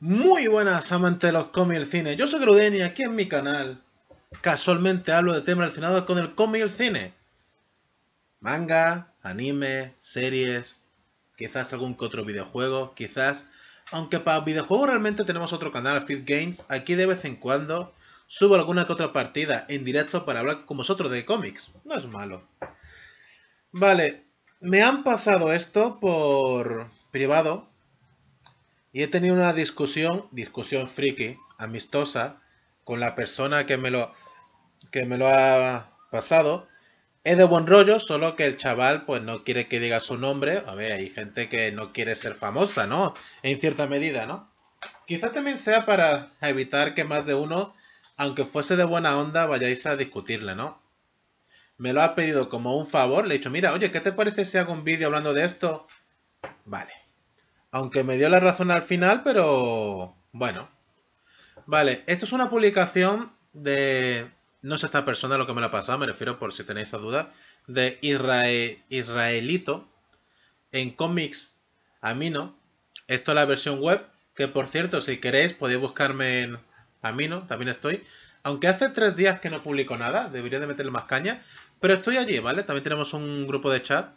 Muy buenas amantes de los cómics y el cine, yo soy Gruden y aquí en mi canal casualmente hablo de temas relacionados con el cómic y el cine. Manga, anime, series, quizás algún que otro videojuego, quizás, aunque para videojuegos realmente tenemos otro canal, Feed Games, aquí de vez en cuando subo alguna que otra partida en directo para hablar con vosotros de cómics, no es malo. Vale, me han pasado esto por privado, y he tenido una discusión, discusión friki, amistosa, con la persona que me lo, que me lo ha pasado. Es de buen rollo, solo que el chaval pues no quiere que diga su nombre. A ver, hay gente que no quiere ser famosa, ¿no? En cierta medida, ¿no? Quizá también sea para evitar que más de uno, aunque fuese de buena onda, vayáis a discutirle, ¿no? Me lo ha pedido como un favor, le he dicho, mira, oye, ¿qué te parece si hago un vídeo hablando de esto? Vale. Aunque me dio la razón al final, pero bueno. Vale, esto es una publicación de... No sé esta persona lo que me la ha pasado, me refiero por si tenéis esa duda. De Israelito en cómics Amino. Esto es la versión web, que por cierto, si queréis podéis buscarme en Amino, también estoy. Aunque hace tres días que no publico nada, debería de meterle más caña. Pero estoy allí, ¿vale? También tenemos un grupo de chat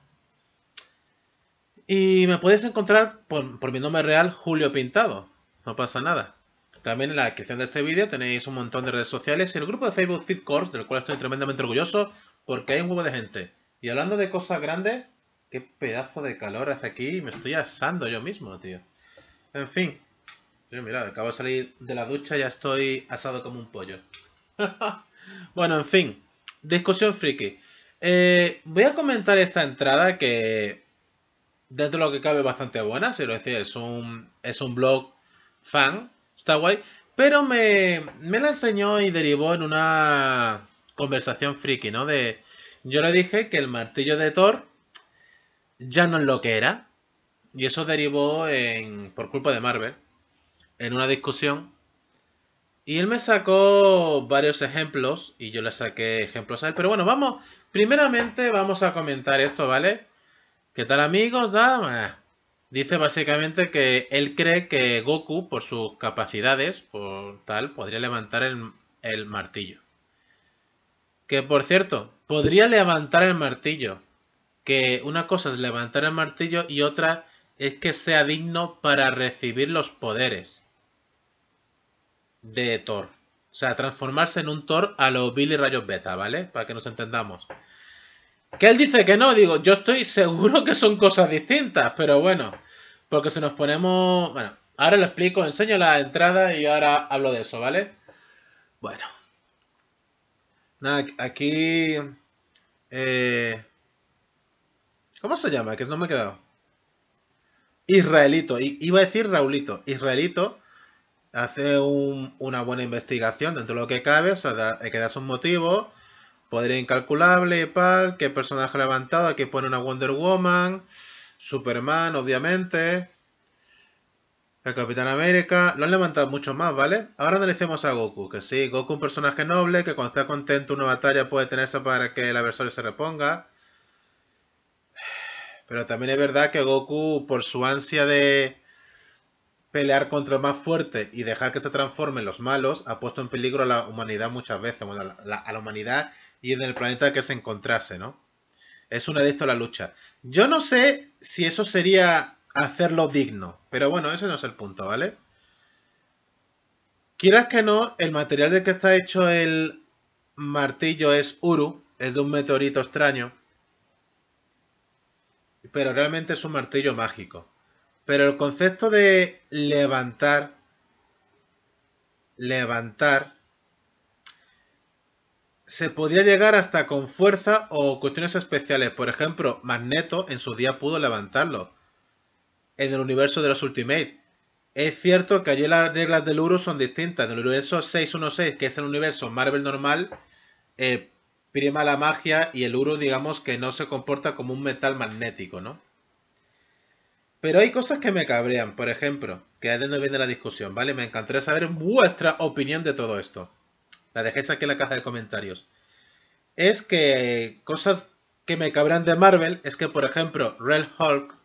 y me puedes encontrar por, mi nombre real, Julio Pintado. No pasa nada. También en la descripción de este vídeo tenéis un montón de redes sociales y el grupo de Facebook Fit Course, del cual estoy tremendamente orgulloso porque hay un huevo de gente. Y hablando de cosas grandes, qué pedazo de calor hace aquí, me estoy asando yo mismo, tío. En fin. Sí, mira, acabo de salir de la ducha y ya estoy asado como un pollo. bueno, en fin. Discusión friki. Eh, voy a comentar esta entrada que dentro de lo que cabe, bastante buena. Si lo decía, es un, es un blog fan, está guay. Pero me, me la enseñó y derivó en una conversación friki, ¿no? De, yo le dije que el martillo de Thor ya no es lo que era. Y eso derivó en, por culpa de Marvel, en una discusión. Y él me sacó varios ejemplos y yo le saqué ejemplos a él. Pero bueno, vamos, primeramente vamos a comentar esto, ¿vale? ¿Qué tal amigos? Eh. Dice básicamente que él cree que Goku, por sus capacidades, por tal, podría levantar el, el, martillo. Que por cierto, podría levantar el martillo. Que una cosa es levantar el martillo y otra es que sea digno para recibir los poderes de Thor. O sea, transformarse en un Thor a los Billy Rayos Beta, ¿vale? Para que nos entendamos. Que él dice que no, digo, yo estoy seguro que son cosas distintas, pero bueno, porque si nos ponemos... Bueno, ahora lo explico, enseño la entrada y ahora hablo de eso, ¿vale? Bueno. Nada, aquí... Eh, ¿Cómo se llama? Que no me he quedado. Israelito, iba a decir Raulito. Israelito hace una buena investigación dentro de lo que cabe, o sea, da, eh, que sus motivos Poder incalculable, pal, qué personaje levantado, aquí pone una Wonder Woman, Superman, obviamente, el Capitán América, lo han levantado mucho más, ¿vale? Ahora analicemos a Goku, que sí, Goku es un personaje noble, que cuando está contento una batalla puede tenerse para que el adversario se reponga. Pero también es verdad que Goku, por su ansia de pelear contra el más fuerte y dejar que se transformen los malos, ha puesto en peligro a la humanidad muchas veces, a la humanidad y en el planeta que se encontrase, ¿no? Es una de a la lucha. Yo no sé si eso sería hacerlo digno, pero bueno, ese no es el punto, ¿vale? Quieras que no, el material del que está hecho el martillo es Uru, es de un meteorito extraño, pero realmente es un martillo mágico. Pero el concepto de levantar, levantar, se podría llegar hasta con fuerza o cuestiones especiales. Por ejemplo, Magneto en su día pudo levantarlo en el universo de los Ultimate. Es cierto que allí las reglas del Uru son distintas. En el universo 616, que es el universo Marvel normal, eh, prima la magia y el Uru, digamos, que no se comporta como un metal magnético, ¿no? Pero hay cosas que me cabrean, por ejemplo, que es de donde viene la discusión, ¿vale? Me encantaría saber vuestra opinión de todo esto la dejéis aquí en la caja de comentarios. Es que cosas que me cabrán de Marvel es que, por ejemplo, Red Hulk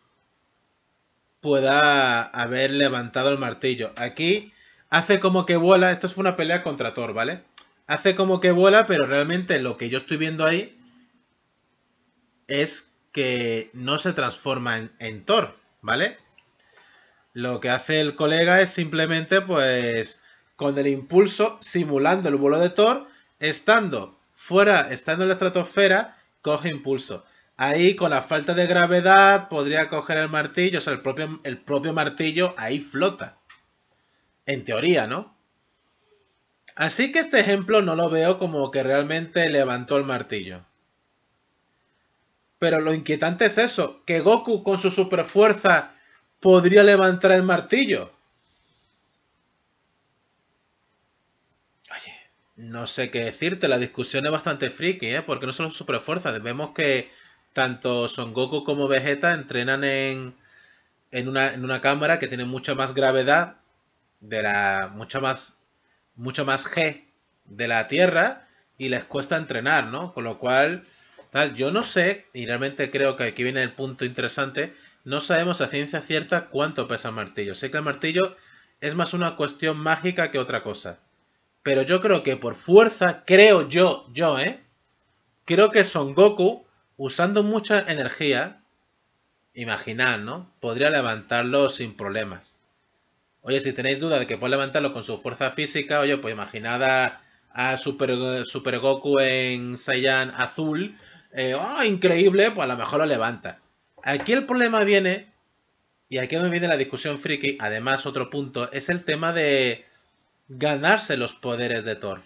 pueda haber levantado el martillo. Aquí hace como que vuela, esto fue una pelea contra Thor, ¿vale? Hace como que vuela, pero realmente lo que yo estoy viendo ahí es que no se transforma en, en Thor, ¿vale? Lo que hace el colega es simplemente, pues, con el impulso simulando el vuelo de Thor, estando fuera, estando en la estratosfera, coge impulso. Ahí con la falta de gravedad podría coger el martillo, o sea, el propio, el propio martillo ahí flota. En teoría, ¿no? Así que este ejemplo no lo veo como que realmente levantó el martillo. Pero lo inquietante es eso, que Goku con su superfuerza podría levantar el martillo. no sé qué decirte, la discusión es bastante friki, ¿eh? porque no son super fuerzas Vemos que tanto Son Goku como Vegeta entrenan en, una, en una cámara que tiene mucha más gravedad, de la, mucha, más, mucho más G de la Tierra y les cuesta entrenar, ¿no? Con lo cual, tal, yo no sé, y realmente creo que aquí viene el punto interesante, no sabemos a ciencia cierta cuánto pesa el martillo. Sé que el martillo es más una cuestión mágica que otra cosa. Pero yo creo que por fuerza, creo yo, yo, ¿eh? Creo que Son Goku, usando mucha energía, imaginar, ¿no? Podría levantarlo sin problemas. Oye, si tenéis duda de que puede levantarlo con su fuerza física, oye, pues imaginad a, Super, Goku en Saiyan azul. Eh, ¡Oh, increíble! Pues a lo mejor lo levanta. Aquí el problema viene, y aquí es donde viene la discusión friki, además otro punto, es el tema de ganarse los poderes de Thor.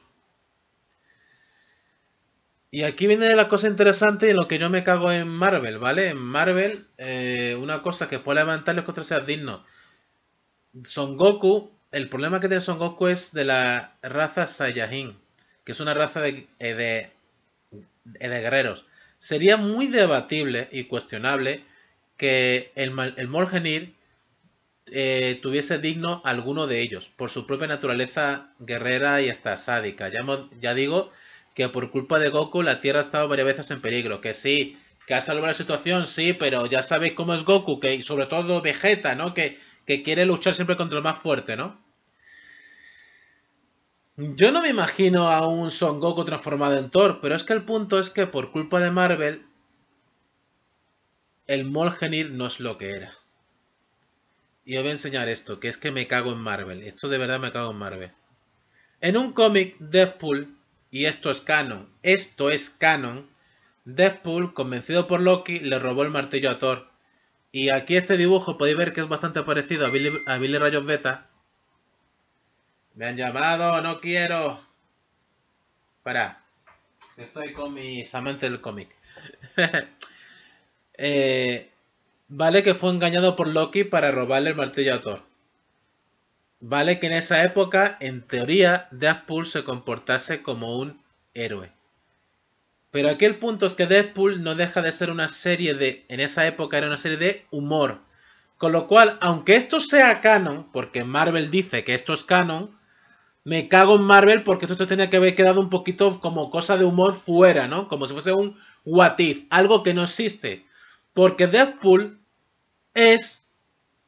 Y aquí viene la cosa interesante en lo que yo me cago en Marvel, ¿vale? En Marvel, eh, una cosa que puede levantarle contra ser digno. Son Goku, el problema que tiene Son Goku es de la raza Saiyajin, que es una raza de, eh, eh, de, guerreros. Sería muy debatible y cuestionable que el, el Morgenir eh, tuviese digno alguno de ellos, por su propia naturaleza guerrera y hasta sádica. Ya, digo que por culpa de Goku la Tierra ha estado varias veces en peligro, que sí, que ha salvado la situación, sí, pero ya sabéis cómo es Goku, que sobre todo Vegeta, ¿no? Que, que quiere luchar siempre contra el más fuerte, ¿no? Yo no me imagino a un Son Goku transformado en Thor, pero es que el punto es que por culpa de Marvel, el Molgenir no es lo que era. Y os voy a enseñar esto, que es que me cago en Marvel. Esto de verdad me cago en Marvel. En un cómic, Deadpool, y esto es canon, esto es canon, Deadpool, convencido por Loki, le robó el martillo a Thor. Y aquí este dibujo podéis ver que es bastante parecido a Billy, Rayos Beta. Me han llamado, no quiero. Para. Estoy con mis amantes del cómic. eh, Vale que fue engañado por Loki para robarle el martillo a Thor. Vale que en esa época, en teoría, Deadpool se comportase como un héroe. Pero aquí el punto es que Deadpool no deja de ser una serie de, en esa época era una serie de humor. Con lo cual, aunque esto sea canon, porque Marvel dice que esto es canon, me cago en Marvel porque esto tenía que haber quedado un poquito como cosa de humor fuera, ¿no? Como si fuese un what if, algo que no existe. Porque Deadpool es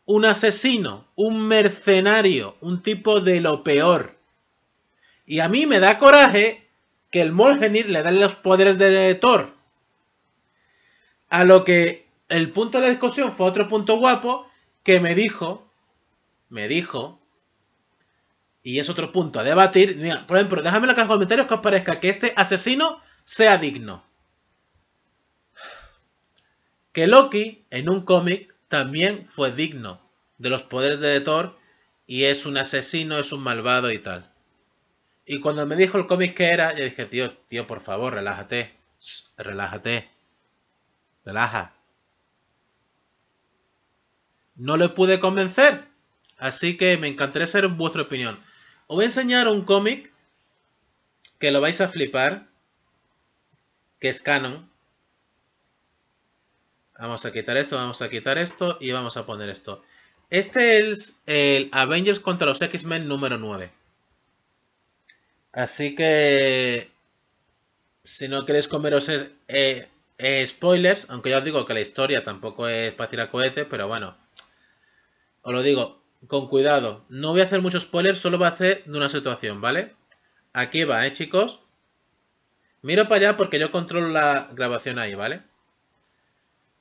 un asesino, un mercenario, un tipo de lo peor. Y a mí me da coraje que el Molgenir le dan los poderes de Thor. A lo que el punto de la discusión fue otro punto guapo que me dijo, me dijo, y es otro punto a debatir. por ejemplo, déjame en la comentarios que os parezca que este asesino sea digno. Que Loki, en un cómic, también fue digno de los poderes de Thor y es un asesino, es un malvado y tal. Y cuando me dijo el cómic que era, yo dije, tío, tío, por favor, relájate, relájate, relaja. No le pude convencer, así que me encantaría saber vuestra opinión. Os voy a enseñar un cómic que lo vais a flipar, que es canon, Vamos a quitar esto, vamos a quitar esto y vamos a poner esto. Este es el Avengers contra los X-Men número 9. Así que si no queréis comeros eh, eh, spoilers, aunque ya os digo que la historia tampoco es para tirar cohetes, pero bueno, os lo digo con cuidado. No voy a hacer muchos spoilers, solo voy a hacer de una situación, ¿vale? Aquí va, ¿eh, chicos? Miro para allá porque yo controlo la grabación ahí, ¿vale?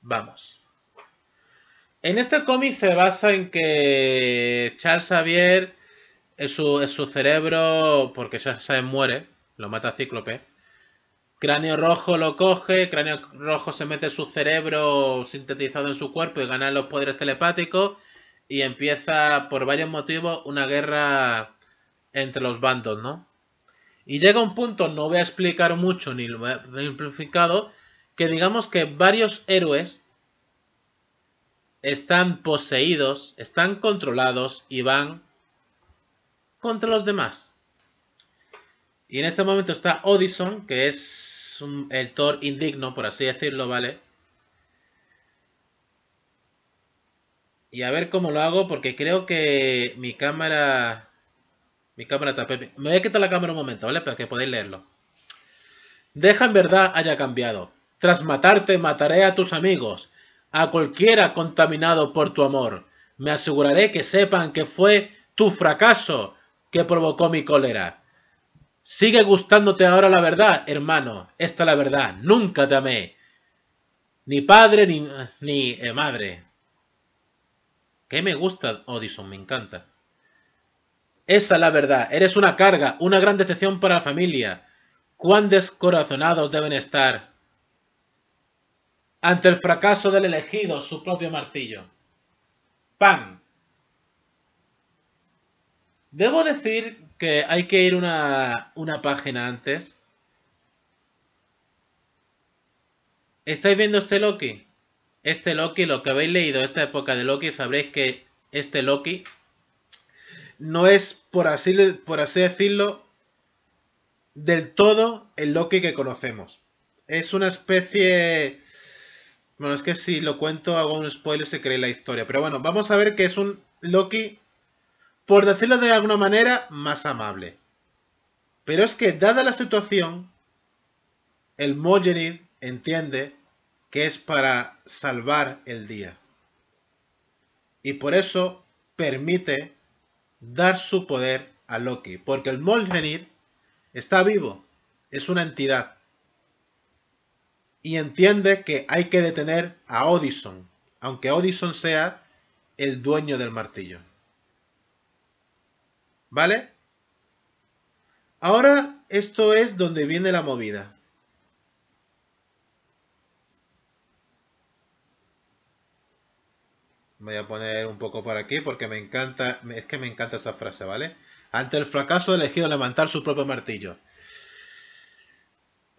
Vamos. En este cómic se basa en que Charles Xavier, en su, cerebro, porque ya se muere, lo mata Cíclope. Cráneo Rojo lo coge, Cráneo Rojo se mete su cerebro sintetizado en su cuerpo y gana los poderes telepáticos. Y empieza, por varios motivos, una guerra entre los bandos, ¿no? Y llega un punto, no voy a explicar mucho ni lo he simplificado que digamos que varios héroes están poseídos, están controlados y van contra los demás. Y en este momento está Odison, que es el Thor indigno, por así decirlo, ¿vale? Y a ver cómo lo hago, porque creo que mi cámara... Mi cámara tapé... Me voy a quitar la cámara un momento, ¿vale? Para que podáis leerlo. Deja en verdad haya cambiado. Tras matarte mataré a tus amigos, a cualquiera contaminado por tu amor. Me aseguraré que sepan que fue tu fracaso que provocó mi cólera. Sigue gustándote ahora la verdad, hermano. Esta es la verdad. Nunca te amé. Ni padre ni, ni eh, madre. ¿Qué me gusta, Odison, me encanta. Esa es la verdad. Eres una carga, una gran decepción para la familia. Cuán descorazonados deben estar ante el fracaso del elegido su propio martillo. ¡Pam! Debo decir que hay que ir una, página antes. ¿Estáis viendo este Loki? Este Loki, lo que habéis leído esta época de Loki, sabréis que este Loki no es, por así, por así decirlo, del todo el Loki que conocemos. Es una especie bueno, es que si lo cuento, hago un spoiler, se cree la historia. Pero bueno, vamos a ver que es un Loki, por decirlo de alguna manera, más amable. Pero es que, dada la situación, el Mogenir entiende que es para salvar el día. Y por eso permite dar su poder a Loki. Porque el Mogenir está vivo, es una entidad y entiende que hay que detener a Odison, aunque Odison sea el dueño del martillo. ¿Vale? Ahora esto es donde viene la movida. Voy a poner un poco por aquí porque me encanta, es que me encanta esa frase, ¿vale? Ante el fracaso elegido levantar su propio martillo.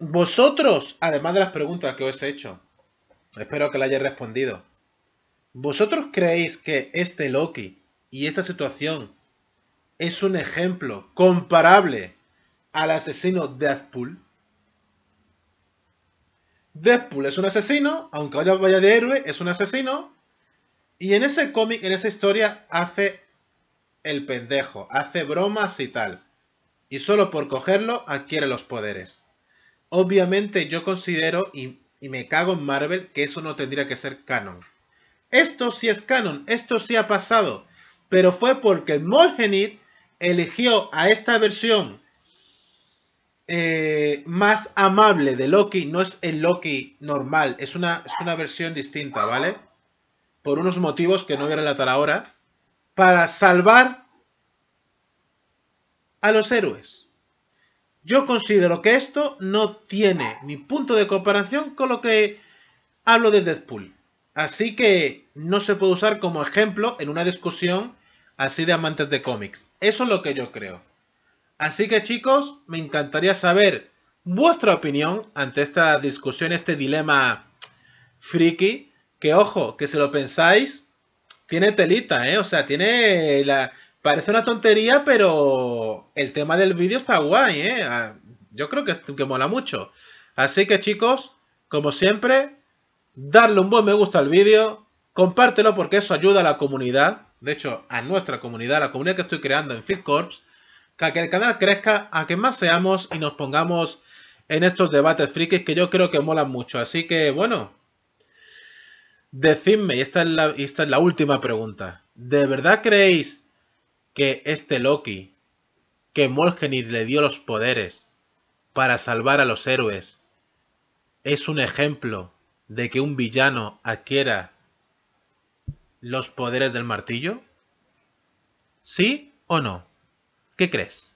Vosotros, además de las preguntas que os he hecho, espero que la hayáis respondido. ¿Vosotros creéis que este Loki y esta situación es un ejemplo comparable al asesino Deathpool? Deadpool es un asesino, aunque vaya vaya de héroe, es un asesino. Y en ese cómic, en esa historia, hace el pendejo, hace bromas y tal. Y solo por cogerlo adquiere los poderes. Obviamente yo considero, y, me cago en Marvel, que eso no tendría que ser canon. Esto sí es canon, esto sí ha pasado, pero fue porque Molgenit eligió a esta versión eh, más amable de Loki, no es el Loki normal, es una, es una versión distinta, ¿vale? Por unos motivos que no voy a relatar ahora, para salvar a los héroes. Yo considero que esto no tiene ni punto de comparación con lo que hablo de Deadpool. Así que no se puede usar como ejemplo en una discusión así de amantes de cómics. Eso es lo que yo creo. Así que chicos, me encantaría saber vuestra opinión ante esta discusión, este dilema friki. Que ojo, que si lo pensáis, tiene telita, ¿eh? O sea, tiene la, Parece una tontería, pero el tema del vídeo está guay, ¿eh? Ah, yo creo que, que mola mucho. Así que chicos, como siempre, darle un buen me gusta al vídeo, compártelo porque eso ayuda a la comunidad, de hecho a nuestra comunidad, a la comunidad que estoy creando en FitCorps, a que el canal crezca, a que más seamos y nos pongamos en estos debates frikis que yo creo que molan mucho. Así que bueno, decidme, y esta es la última pregunta, ¿de verdad creéis que este Loki, que Molgenir le dio los poderes para salvar a los héroes, es un ejemplo de que un villano adquiera los poderes del martillo? ¿Sí o no? ¿Qué crees?